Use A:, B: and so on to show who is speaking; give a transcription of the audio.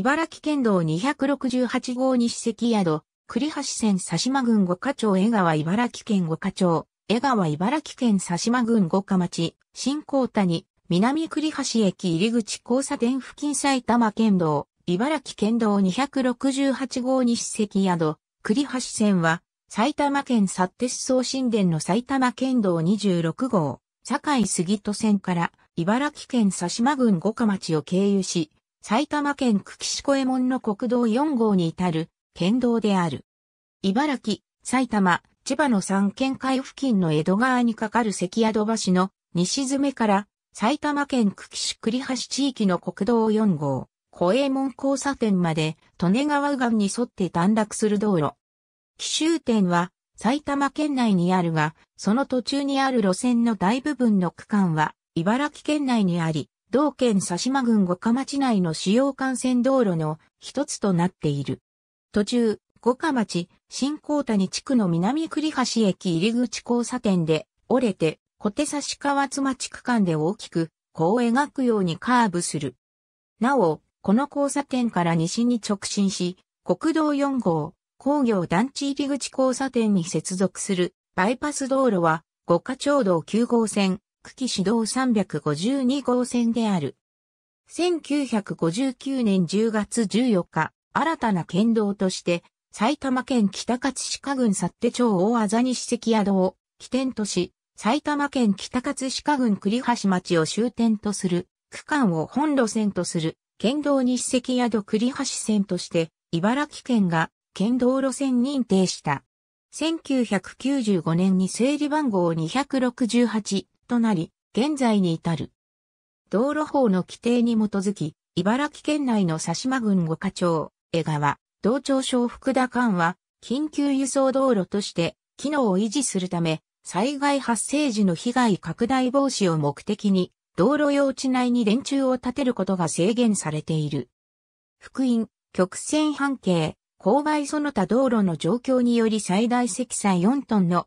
A: 茨城県道268号西関宿、栗橋線佐島郡五課町江川茨城県五課町、江川茨城県佐島郡五課町、新高谷、南栗橋駅入口交差点付近埼玉県道、茨城県道268号西関宿、栗橋線は、埼玉県薩鉄総神殿の埼玉県道26号、堺杉戸線から、茨城県佐島郡五課町を経由し、埼玉県久喜市小右衛門の国道4号に至る県道である。茨城、埼玉、千葉の3県海付近の江戸川に架かる関宿橋の西詰めから埼玉県久喜市栗橋地域の国道4号、小右衛門交差点まで利根川右岸に沿って短絡する道路。奇襲点は埼玉県内にあるが、その途中にある路線の大部分の区間は茨城県内にあり、同県佐島郡五日町内の主要幹線道路の一つとなっている。途中、五日町、新高谷地区の南栗橋駅入口交差点で折れて小手差し川津町区間で大きく、こう描くようにカーブする。なお、この交差点から西に直進し、国道4号、工業団地入口交差点に接続するバイパス道路は、五日町道9号線、区記指導352号線である。1959年10月14日、新たな県道として、埼玉県北勝鹿郡幸手町大あざに史跡宿を起点とし、埼玉県北勝鹿郡栗橋町を終点とする、区間を本路線とする、県道に史跡宿栗橋線として、茨城県が県道路線認定した。1995年に整理番号268、となり、現在に至る。道路法の規定に基づき、茨城県内の佐島郡五課長、江川、道長、小福田館は、緊急輸送道路として、機能を維持するため、災害発生時の被害拡大防止を目的に、道路用地内に電柱を建てることが制限されている。福音、曲線半径、勾配その他道路の状況により最大積載4トンの